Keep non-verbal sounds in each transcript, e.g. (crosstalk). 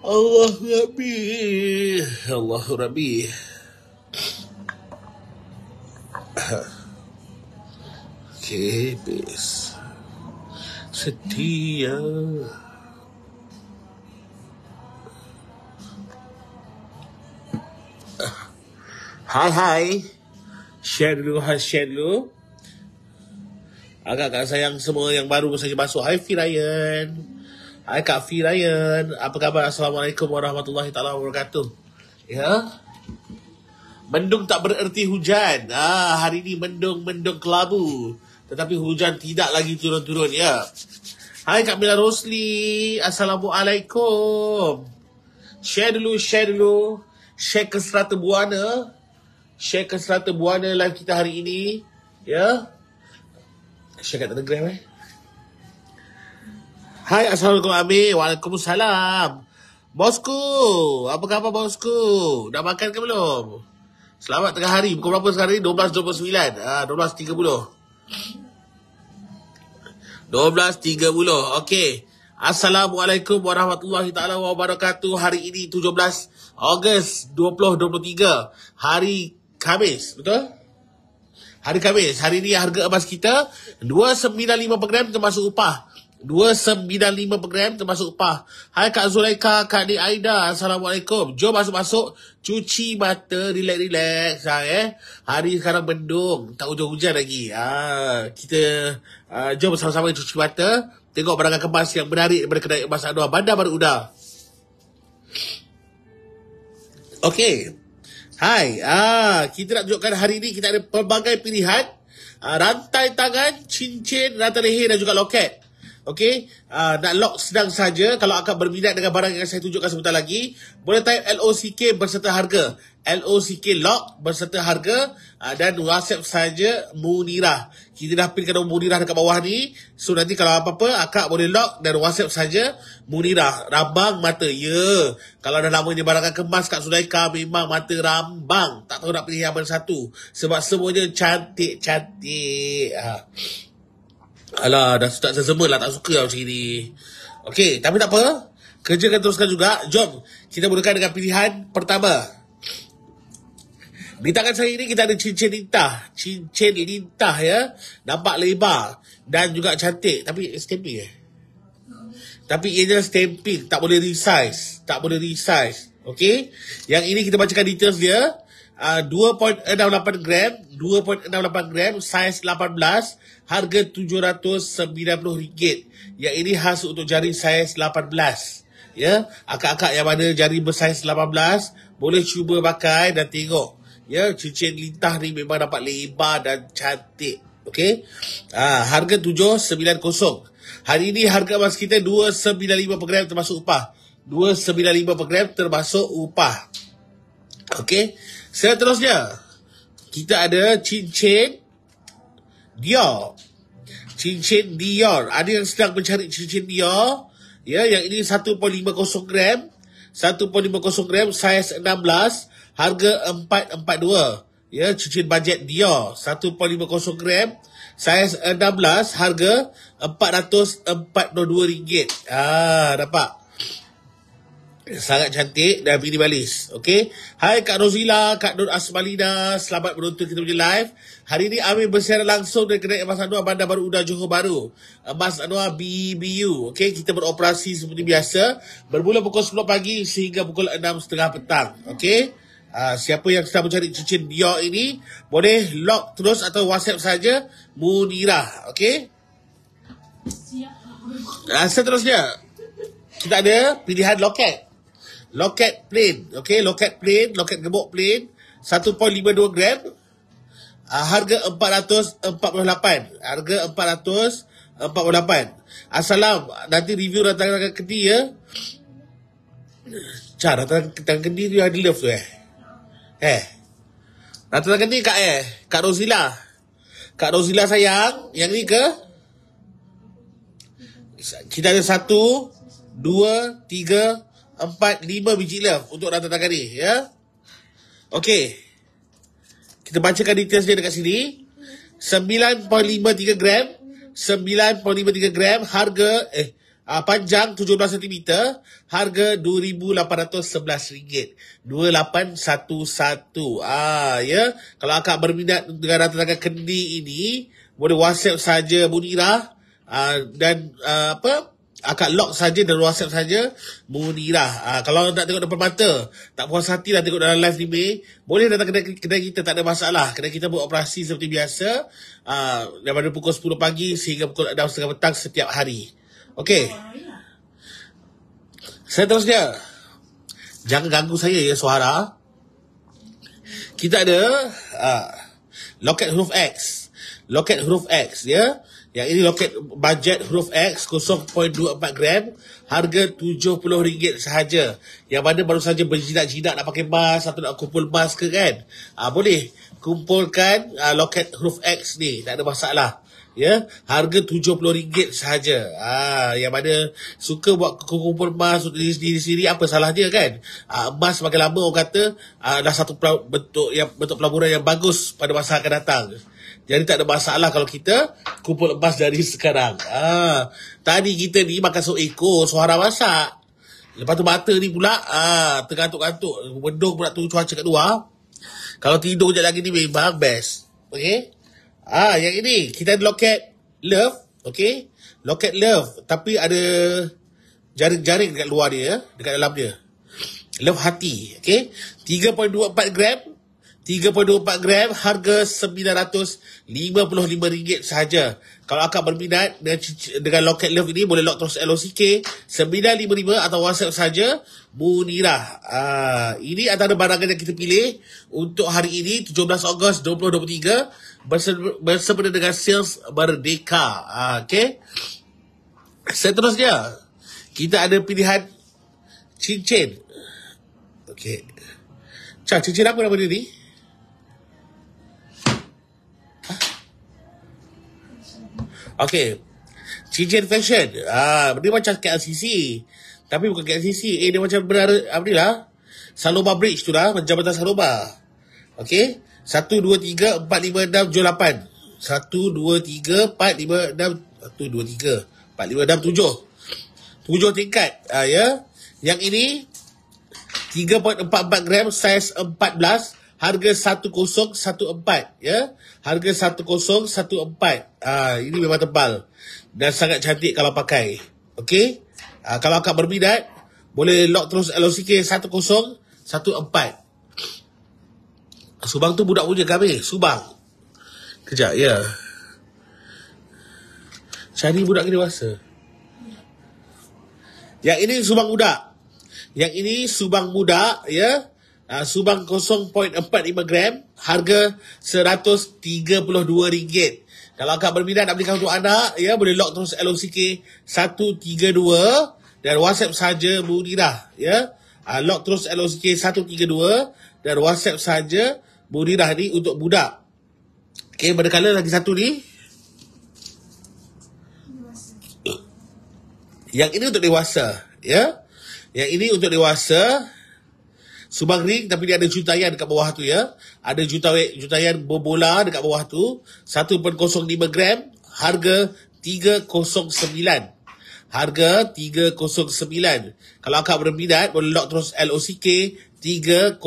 Allah Rabbi Allah Rabbi Kebes Setia Hai hai Share dulu Share dulu Agak-agak sayang semua yang baru saja masuk Hai Firayan Hai Hai Kak Fi Ryan, apa khabar? Assalamualaikum warahmatullahi taala wabarakatuh. Ya. Mendung tak bererti hujan. Ah, hari ini mendung mendung kelabu. Tetapi hujan tidak lagi turun-turun ya. Hai Kak Mila Rosli, Assalamualaikum. Share dulu, share dulu. Share ke serata buana. Share ke serata buana live kita hari ini. Ya. Share kat Telegram eh. Hai, Assalamualaikum Abi. Waalaikumsalam. Bosku, apa khabar bosku? Dah makan ke belum? Selamat tengah hari. Pukul berapa sekarang ni? 12.29. Ah, 12.30. 12.30. Okey. Assalamualaikum warahmatullahi taala wabarakatuh. Hari ini 17 Ogos 2023. Hari Khamis, betul? Hari Khamis, hari ini harga emas kita 295 per gram termasuk upah. 295 per gram termasuk upah. Hai Kak Zulaika, Kak Adik Aida. Assalamualaikum. Jom masuk-masuk. Cuci mata, relax-relax. Ha, eh. Hari sekarang bendung, Tak hujan-hujan lagi. Ha, kita uh, jom bersama-sama cuci mata. Tengok barangan kemas yang menarik daripada kedai emas Anwar Bandar Baru Uda. Okey. Hai. Ah, kita nak tunjukkan hari ini kita ada pelbagai pilihan. Uh, rantai tangan, cincin, rantai leher dan juga loket. Okey, uh, nak lock sedang saja kalau akak berminat dengan barang yang saya tunjukkan sebentar lagi, boleh type LOCK berserta harga. LOCK lock berserta harga uh, dan WhatsApp saja Munira. Kita dah pilihkan nombor Munira dekat bawah ni. So nanti kalau apa-apa akak boleh lock dan WhatsApp saja Munira. Rambang mata. Ya. Yeah. Kalau dah lama lamanya barang kemas kat Sudaika memang mata rambang. Tak tahu nak pilih yang mana satu sebab semuanya cantik-cantik. Ha. Cantik. Uh. Alah, dah tak sensible lah. Tak suka lah macam ni. Okay, tapi tak apa. Kerja kan teruskan juga. Jom, kita mulakan dengan pilihan pertama. Di tangan saya ni kita ada cincin lintah. Cincin lintah ya. Nampak lebar. Dan juga cantik. Tapi eh, stamping eh. Tapi ianya stamping. Tak boleh resize. Tak boleh resize. Okay. Yang ini kita bacakan details dia uh, 2.68 gram 2.68 gram saiz 18 harga 790 ringgit yang ini khas untuk jari saiz 18 ya akak-akak yang ada jari bersaiz 18 boleh cuba pakai dan tengok ya cincin lintah ni memang dapat lebar dan cantik okey uh, harga 790 hari ini harga emas kita 295 per gram termasuk upah 295 per gram termasuk upah okey Seterusnya, kita ada cincin Dior. Cincin Dior. Ada yang sedang mencari cincin Dior. Ya, yang ini 1.50 gram. 1.50 gram, saiz 16. Harga 442. Ya, cincin bajet Dior. 1.50 gram. Saiz 16, harga rm ringgit. Ah, dapat sangat cantik dan minimalis. Okay. Hai Kak Rozila, Kak Nur Asmalina. Selamat menonton kita punya live. Hari ini Amir bersiaran langsung dari kedai Emas Anwar Bandar Baru Udah Johor Baru. Emas eh, Anwar BBU. Okay. Kita beroperasi seperti biasa. Bermula pukul 10 pagi sehingga pukul 6.30 petang. Okay. Uh, ah, siapa yang sedang mencari cincin Dior ini boleh log terus atau WhatsApp saja Munira. Okay. Siap. Uh, seterusnya. Kita ada pilihan loket loket plane. Okey, loket plane, loket gebok plane. 1.52 gram. Uh, harga 448. Harga 448. Assalam. Nanti review datang ke kedi ya. Cara datang ke kedi dia ada love tu eh. Eh. Datang ke kedi kat eh. Kak Rosila. Kak Rosila sayang. Yang ni ke? Kita ada satu, dua, tiga, empat, lima biji love untuk Ratu Tangani, ya. Okey. Kita bacakan details dia dekat sini. 9.53 gram. 9.53 gram. Harga, eh, uh, panjang 17 cm. Harga RM2,811. RM2,811. Ah, ya. Kalau akak berminat dengan Ratu Tangani kendi ini, boleh WhatsApp saja Munira. Uh, ah, dan uh, apa akak lock saja dan WhatsApp saja mengundilah. Ah kalau nak tengok depan mata, tak puas hati lah tengok dalam live ni, May, boleh datang kedai, kedai kita tak ada masalah. Kedai kita buat operasi seperti biasa ah daripada pukul 10 pagi sehingga pukul setengah petang setiap hari. Okey. Seterusnya. Lah. Jangan ganggu saya ya suara. Kita ada uh, loket huruf X. Loket huruf X ya. Yeah? Yang ini loket bajet huruf X 0.24 gram harga RM70 sahaja. Yang mana baru saja berjinak-jinak nak pakai mas atau nak kumpul mas ke kan. Ha, boleh kumpulkan ha, loket huruf X ni. Tak ada masalah. Ya, harga RM70 sahaja. Ah, ha, yang mana suka buat kumpul emas di sini sendiri, sendiri apa salahnya kan? ha, ah, emas semakin lama orang kata ha, adalah satu bentuk yang bentuk pelaburan yang bagus pada masa akan datang. Jadi tak ada masalah kalau kita kumpul lepas dari (laughs) sekarang. Ha. Tadi kita ni makan sok ekor, suara masak. Lepas tu mata ni pula ha, tergantuk-gantuk. Bendung pula tu cuaca kat luar. Kalau tidur sekejap lagi ni memang best. Okay? Ah, ha, yang ini. Kita ada loket love. Okay? Loket love. Tapi ada jaring-jaring dekat luar dia. Dekat dalam dia. Love hati. Okay? 3.24 gram. 3.24 gram harga RM955 sahaja. Kalau akak berminat dengan, dengan Locket Love ini boleh lock terus LOCK 955 atau WhatsApp saja Munira. Uh, ah, ini antara barangan yang kita pilih untuk hari ini 17 Ogos 2023 bersama dengan Sales Merdeka. Uh, ah, okay. Seterusnya, kita ada pilihan cincin. Okay. Cah, cincin apa nama dia ni? Okay. Cincin fashion. Ah, dia macam KLCC. Tapi bukan KLCC. Eh, dia macam benar, apa ni lah? Saloba Bridge tu lah. Macam batas Saloba. Okay. Satu, dua, tiga, empat, lima, enam, tujuh, lapan. Satu, dua, tiga, empat, lima, enam, satu, dua, tiga, empat, lima, enam, tujuh. Tujuh tingkat. Ah, ya. Yang ini, 3.44 gram, size 14 harga satu satu kosong empat, ya harga satu satu kosong empat. Ah, ini memang tebal dan sangat cantik kalau pakai okey uh, kalau akak berbidat boleh lock terus LOCK empat. Subang tu budak punya kami. Subang. Kejap, ya. Cari budak dewasa. Yang ini Subang muda, Yang ini Subang muda, ya. Yeah uh, subang 0.45 gram harga RM132. Kalau akak berminat nak belikan untuk anda, ya boleh lock terus LOCK 132 dan WhatsApp saja Murirah, ya. Uh, lock terus LOCK 132 dan WhatsApp saja Murirah ni untuk budak. Okey, berkala lagi satu ni. Yang ini untuk dewasa, ya. Yang ini untuk dewasa. Subang Ring tapi dia ada jutaian dekat bawah tu ya. Ada juta jutaian berbola dekat bawah tu. 1.05 gram harga 309. Harga 309. Kalau akak berminat boleh lock terus LOCK 309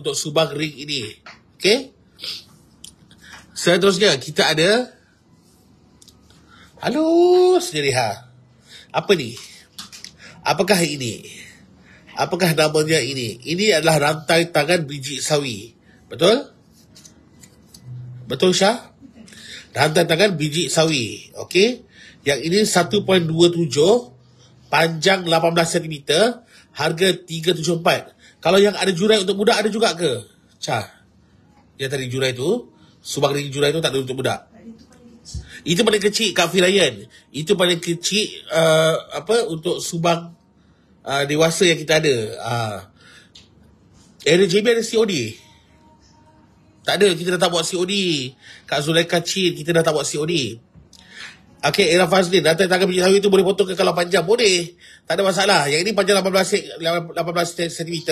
untuk Subang Ring ini. Okey. Seterusnya kita ada Halo, sendiri ha. Apa ni? Apakah ini? apakah namanya ini? Ini adalah rantai tangan biji sawi. Betul? Betul Syah? Rantai tangan biji sawi. Okey. Yang ini 1.27 panjang 18 cm harga 374. Kalau yang ada jurai untuk budak ada juga ke? Cah. Yang tadi jurai tu, subang ring jurai tu tak ada untuk budak. Itu paling kecil Kak Firayan. Itu paling kecil uh, apa untuk subang uh, dewasa yang kita ada uh, ah. RGB ada COD tak ada kita dah tak buat COD Kak Zulaika Chin kita dah tak buat COD Okay, Era Fazlin, datang tangan biji sawi tu boleh potong ke kalau panjang? Boleh. Tak ada masalah. Yang ini panjang 18, 18 cm.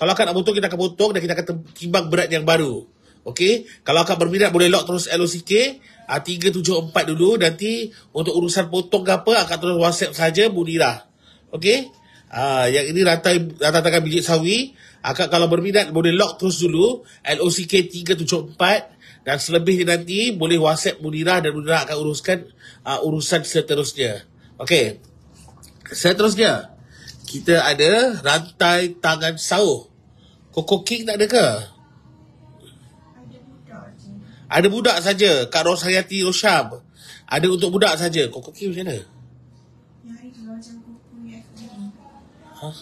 Kalau akan nak potong, kita akan potong dan kita akan timbang berat yang baru. Okay? Kalau akan berminat, boleh lock terus LOCK. A 374 dulu. Nanti untuk urusan potong ke apa, akan terus WhatsApp saja Budirah. Okay? Uh, yang ini rantai rantai biji sawi. Akak kalau berminat boleh lock terus dulu LOCK374 dan selebihnya nanti boleh WhatsApp Munira dan Munira akan uruskan uh, urusan seterusnya. Okey. Seterusnya kita ada rantai tangan sauh. Coco King tak ada ke? Ada budak saja Ada budak saja. Kak Rosayati Rosham. Ada untuk budak saja. Coco King macam mana? Ya, itu macam Ya?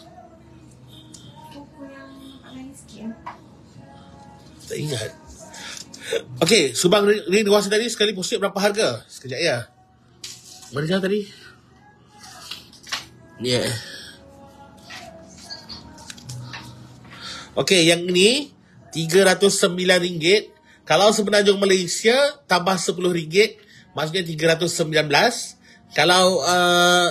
Tak ingat. Okay, Subang ring di kawasan tadi sekali pusing berapa harga? Sekejap ya. Mana jalan tadi? Ni yeah. Okay, yang ni RM309. Kalau sebenarnya Malaysia tambah RM10, maksudnya RM319. Kalau uh,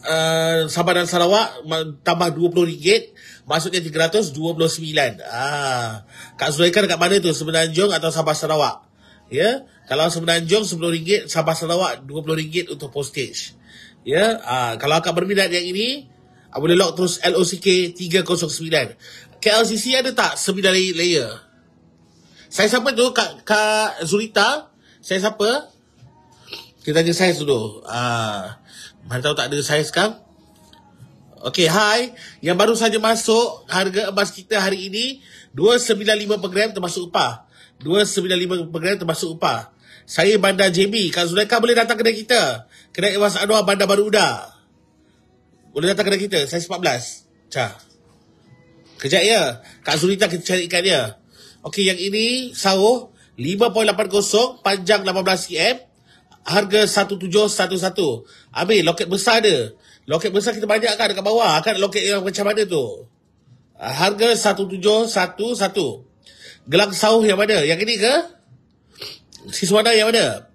Eh, Sabah dan Sarawak tambah RM20 maksudnya RM329. Ah, Kak Zulaikan dekat mana tu? Semenanjung atau Sabah Sarawak? Ya. Yeah? Kalau Semenanjung RM10, Sabah Sarawak RM20 untuk postage. Ya, yeah? uh, kalau akak berminat yang ini, uh, boleh log terus LOCK 309. KLCC ada tak 9 layer? Saya siapa tu? Kak, Kak Zulita? Saya siapa? Kita tanya saya dulu. Ah. Mana tahu tak ada saya sekarang? Okey, hai. Yang baru saja masuk harga emas kita hari ini 295 per gram termasuk upah. 295 per gram termasuk upah. Saya Bandar JB. Kak Zulaika boleh datang kedai kita. Kedai emas Anwar Bandar Baru Uda. Boleh datang kedai kita. Saya 14. Cah. Kejap ya. Kak Zulita kita cari ikan dia. Okey, yang ini sawo 5.80 panjang 18 cm harga 1711. Abi loket besar dia. Loket besar kita banyak kan dekat bawah. Kan loket yang macam mana tu? Ah, harga 1711. Gelang sauh yang mana? Yang ini ke? siswana yang mana?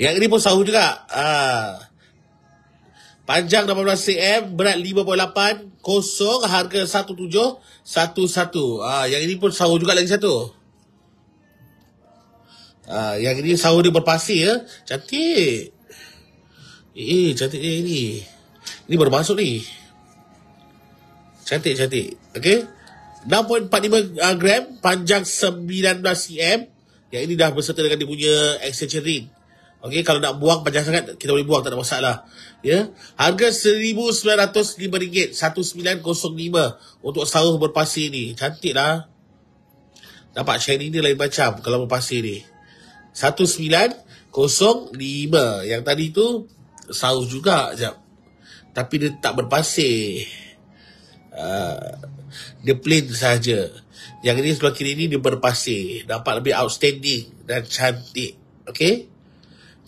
Yang ini pun sauh juga. Ha. Panjang 18 cm, berat 5.8, kosong, harga 1711. ah yang ini pun sauh juga lagi satu. Ha, yang ini sahur dia berpasir ya. Cantik. Eh, eh cantik eh, ini. Ini baru masuk ni. Cantik, cantik. Okey. 6.45 uh, ah, gram panjang 19 cm yang ini dah berserta dengan dia punya exchange Okay, kalau nak buang panjang sangat kita boleh buang tak ada masalah. Ya. Yeah. Harga RM1,905 1905 untuk sarung berpasir ni. cantik lah. Nampak shiny ni lain macam kalau berpasir ni. 1905 yang tadi tu sahur juga jap tapi dia tak berpasir uh, dia plain saja yang ini sebelah kiri ni dia berpasir dapat lebih outstanding dan cantik Okay,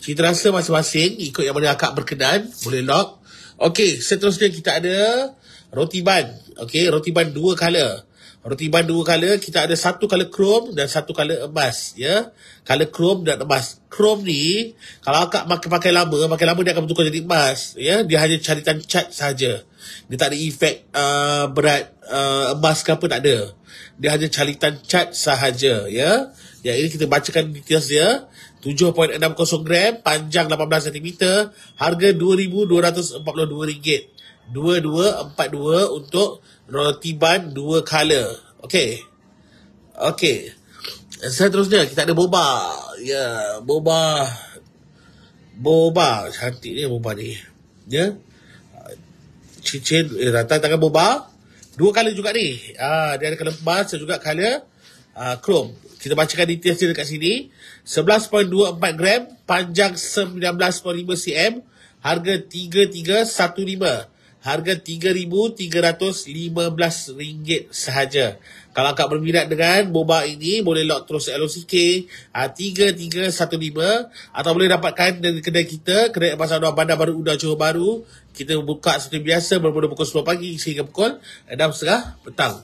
Cita rasa masing-masing ikut yang mana akak berkenan boleh lock. Okey, seterusnya kita ada roti ban. Okay, roti ban dua color roti ban dua color kita ada satu color chrome dan satu color emas ya color chrome dan emas chrome ni kalau akak pakai pakai lama pakai lama dia akan bertukar jadi emas ya dia hanya caritan cat saja dia tak ada efek uh, berat uh, emas ke apa tak ada dia hanya caritan cat sahaja ya yang ini kita bacakan details dia 7.60 gram panjang 18 cm harga RM2,242 2242 untuk roti bun dua color. Okay. Okay. Saya terusnya kita ada boba. Ya, yeah, boba. Boba. Cantik ni boba ni. Ya. Yeah. Cincin eh, rantai tangan boba. Dua color juga ni. Ah, dia ada color emas dan juga color ah, chrome. Kita bacakan details dia dekat sini. 11.24 gram. Panjang 19.5 cm. Harga 3315 harga RM3,315 sahaja. Kalau akak berminat dengan boba ini, boleh log terus LOCK uh, 3315 atau boleh dapatkan dari kedai kita, kedai pasal Dua Bandar Baru Udah Johor Baru. Kita buka seperti biasa bermula pukul 10 pagi sehingga pukul 6.30 petang.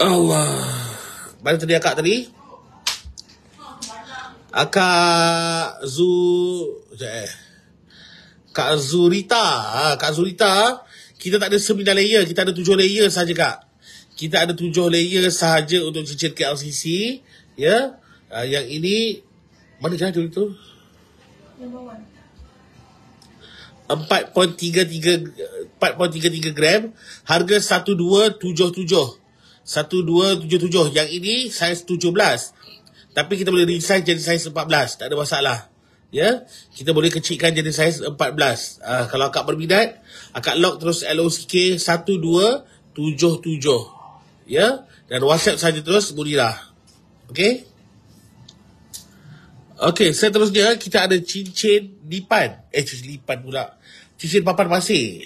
Allah. Mana tadi akak tadi? Akak Zu... Sekejap eh. Kak Zurita. Ha, Kak Zurita, kita tak ada sembilan layer. Kita ada tujuh layer saja Kak. Kita ada tujuh layer saja untuk cincin KLCC. Ya. Ha, yang ini, mana jahat dulu tu? Yang 4.33 4.33 gram harga 1277 1277 yang ini saiz 17 tapi kita boleh resize jadi saiz 14 tak ada masalah ya kita boleh kecilkan jadi saiz 14 uh, ah, kalau akak berminat, akak log terus LOCK 1277 ya dan WhatsApp saja terus budilah okey okey seterusnya kita ada cincin lipan eh cincin lipan pula cincin papan pasir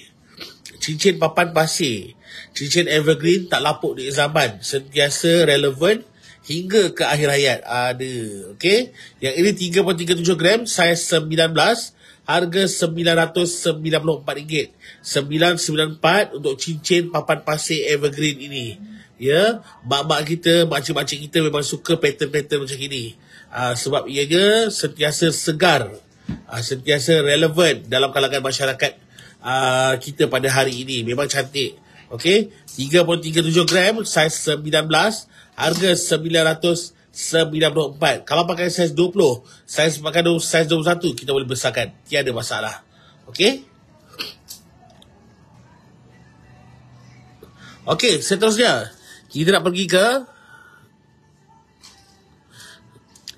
cincin papan pasir cincin evergreen tak lapuk di zaman sentiasa relevant hingga ke akhir hayat ada okey yang ini 3.37 gram saiz 19 harga RM994 994 untuk cincin papan pasir evergreen ini ya mak-mak kita makcik-makcik kita memang suka pattern-pattern macam ini uh, sebab ianya sentiasa segar uh, sentiasa relevan dalam kalangan masyarakat uh, kita pada hari ini memang cantik okey 3.37 gram saiz 19 harga RM994. Kalau pakai saiz 20, saiz pakai saiz 21, kita boleh besarkan. Tiada masalah. Okey? Okey, seterusnya. Kita nak pergi ke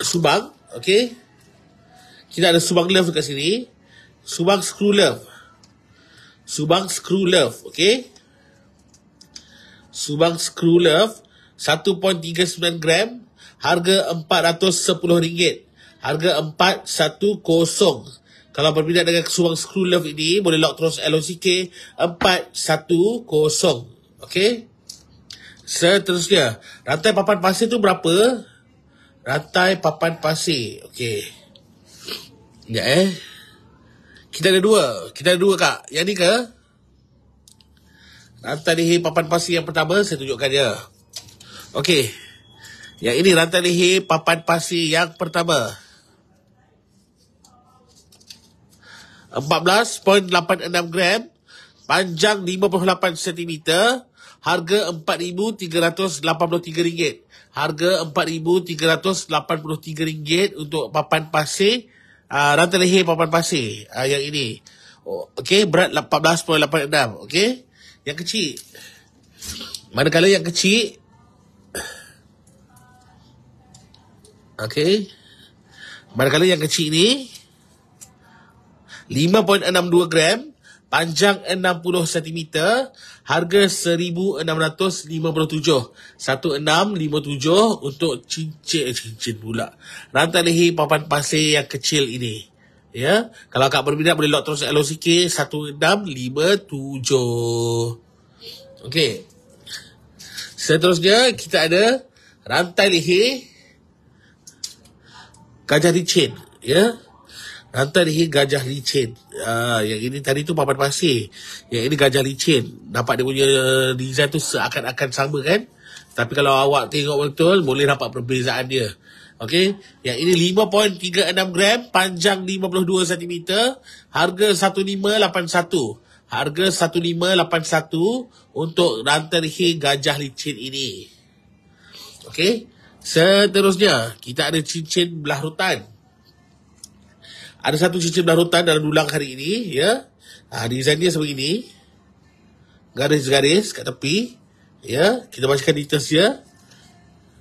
Subang. Okey? Kita ada Subang Love dekat sini. Subang Screw Love. Subang Screw Love. Okey? Subang Screw Love. 1.39 gram harga RM410 harga RM410 kalau berpindah dengan kesuang screw love ini boleh lock terus LOCK 410 ok seterusnya rantai papan pasir tu berapa rantai papan pasir ok sekejap ya, eh kita ada dua kita ada dua kak yang ni ke Rantai leher papan pasir yang pertama, saya tunjukkan dia. Okey. Yang ini rantai leher papan pasi yang pertama. 14.86 gram. Panjang 58 cm. Harga RM4,383. Harga RM4,383 untuk papan pasi Uh, rantai leher papan pasi Uh, yang ini. Oh, Okey, berat 14.86. Okey. Yang kecil. Manakala yang kecil, Okey. Manakala yang kecil ni 5.62 gram, panjang 60 cm, harga 1657. 1657 untuk cincin-cincin eh, pula. Rantai leher papan pasir yang kecil ini. Ya, kalau kak berminat boleh log terus LOCK 1657. Okey. Seterusnya kita ada rantai leher gajah licin ya Rantai ini gajah licin. Uh, yang ini tadi tu papan pasir. Yang ini gajah licin. Dapat dia punya design tu seakan-akan sama kan. Tapi kalau awak tengok betul, boleh dapat perbezaan dia. Okey. Yang ini 5.36 gram, panjang 52 cm, harga 1581. Harga 1581 untuk rantai gajah licin ini. Okey. Seterusnya, kita ada cincin belah rutan. Ada satu cincin belah rutan dalam dulang hari ini, ya. Ha, design dia sebegini. Garis-garis kat tepi. Ya, kita bacakan details dia.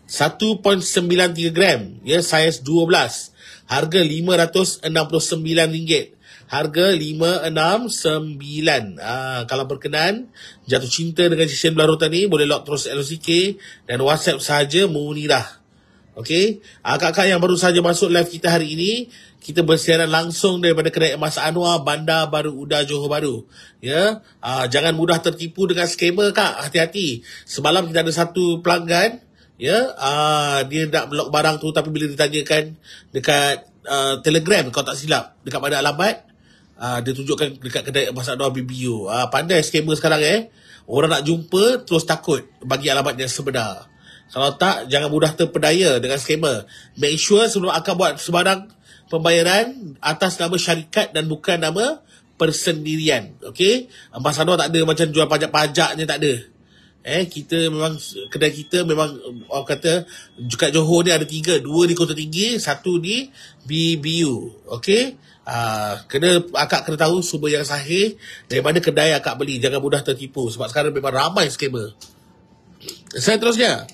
1.93 gram, ya, saiz 12. Harga RM569 harga 569. Ah ha, kalau berkenan jatuh cinta dengan cincin berlarutan ni boleh log terus LCK dan WhatsApp saja Munirah. Okey, akak-akak yang baru saja masuk live kita hari ini, kita bersiaran langsung daripada kedai emas Anwar Bandar Baru Uda Johor Baru. Ya, Aa, ah, jangan mudah tertipu dengan skamer kak, hati-hati. Semalam kita ada satu pelanggan, ya, Aa, ah, dia nak blok barang tu tapi bila ditanyakan dekat uh, Telegram kau tak silap, dekat mana alamat, Ah dia tunjukkan dekat kedai masak doa BBU. Ah pandai scammer sekarang eh. Orang nak jumpa terus takut bagi alamat yang sebenar. Kalau tak jangan mudah terpedaya dengan scammer. Make sure sebelum akan buat sebarang pembayaran atas nama syarikat dan bukan nama persendirian. okay Masak doa tak ada macam jual pajak-pajaknya pajak tak ada. Eh kita memang kedai kita memang orang kata dekat Johor ni ada tiga. Dua di Kota Tinggi, satu di BBU. okay Uh, kena akak kena tahu sumber yang sahih dari mana kedai akak beli jangan mudah tertipu sebab sekarang memang ramai skamer terusnya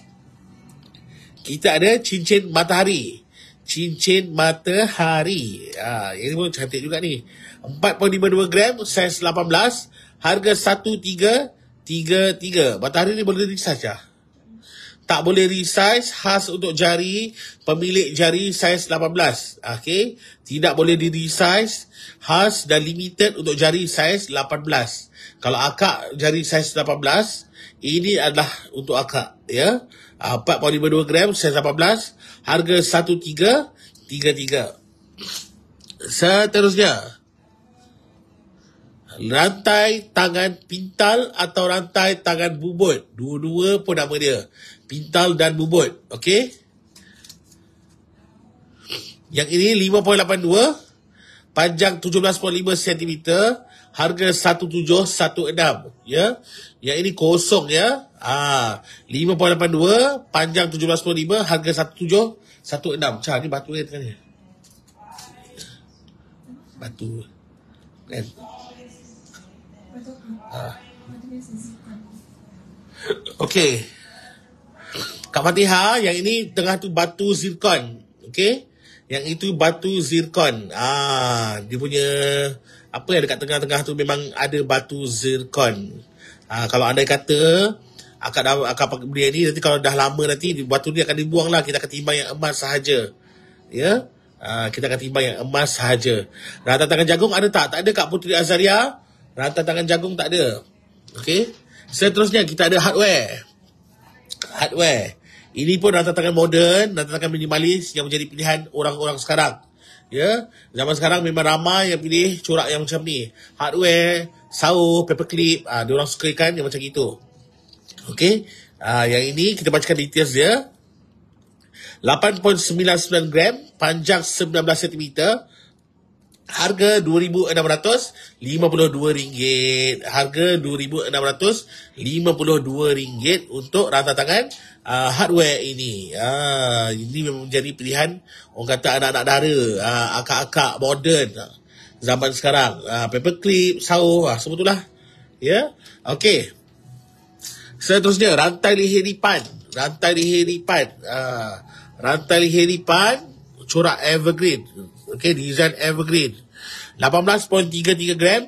kita ada cincin matahari cincin matahari uh, ini pun cantik juga ni 4.52 gram size 18 harga 1.333 matahari ni boleh jadi size ya? tak boleh resize khas untuk jari pemilik jari saiz 18 okey tidak boleh di resize khas dan limited untuk jari saiz 18 kalau akak jari saiz 18 ini adalah untuk akak ya uh, ah, 4.52 gram saiz 18 harga 1333 seterusnya Rantai tangan pintal atau rantai tangan bubut. Dua-dua pun nama dia pintal dan bubut. Okey. Yang ini 5.82, panjang 17.5 cm, harga 1716, ya. Yang ini kosong ya. Ah, ha, 5.82, panjang 17.5, harga 1716. Cha, ni batu dia ni. Batu. Kan. Ha. Okay. Kak Fatiha, yang ini tengah tu batu zirkon. okay? Yang itu batu zirkon. Ah, dia punya apa yang dekat tengah-tengah tu memang ada batu zirkon. Ah, kalau anda kata akak dah akak pakai benda ni nanti kalau dah lama nanti batu ni akan dibuang lah kita akan timbang yang emas sahaja. Ya? Yeah? Ah, kita akan timbang yang emas sahaja. Rantai tangan jagung ada tak? Tak ada Kak Putri Azaria. Rantai tangan jagung tak ada. Okey? Seterusnya kita ada hardware. Hardware. Ini pun dah datang moden, dah datang minimalis yang menjadi pilihan orang-orang sekarang. Ya, zaman sekarang memang ramai yang pilih corak yang macam ni. Hardware, saw, paperclip, ah ha, diorang suka kan yang macam itu. Okey. Ah ha, yang ini kita bacakan details dia. 8.99 gram, panjang 19 cm, harga RM2,652 harga RM2,652 untuk rata tangan uh, hardware ini uh, ini menjadi pilihan orang kata anak-anak dara uh, akak-akak modern uh, zaman sekarang uh, paperclip sawah uh, semua itulah ya yeah? okey seterusnya rantai leher lipan rantai leher lipan uh, rantai leher lipan corak evergreen okay, design evergreen. 18.33 gram,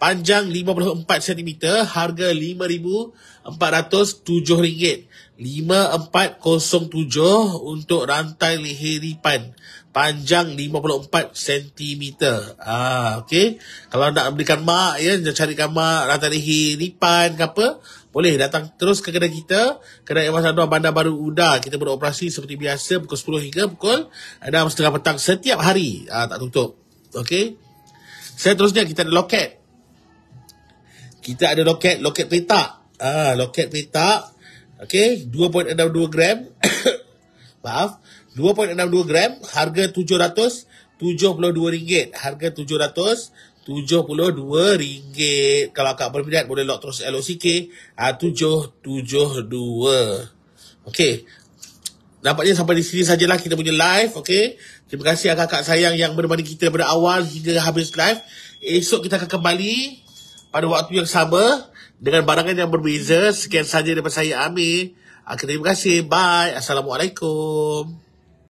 panjang 54 cm, harga RM5,407. 5407 untuk rantai leher lipan panjang 54 cm. Ah, okey. Kalau nak belikan mak ya, nak cari mak rata lehi lipan ke apa, boleh datang terus ke kedai kita, kedai Emas Anwar Bandar Baru Uda. Kita beroperasi seperti biasa pukul 10 hingga pukul 6.30 petang setiap hari. Ah, tak tutup. Okey. Seterusnya kita ada loket. Kita ada loket, loket petak. Ah, loket petak. Okey, 2.62 gram. (coughs) Maaf. 2.62 gram harga RM772 harga RM772 kalau akak berminat boleh lock terus LOCK ah, uh, 772 ok nampaknya sampai di sini sajalah kita punya live ok terima kasih akak-akak sayang yang berbanding kita pada awal hingga habis live esok kita akan kembali pada waktu yang sama dengan barangan yang berbeza sekian saja daripada saya Amir ah, Terima kasih. Bye. Assalamualaikum.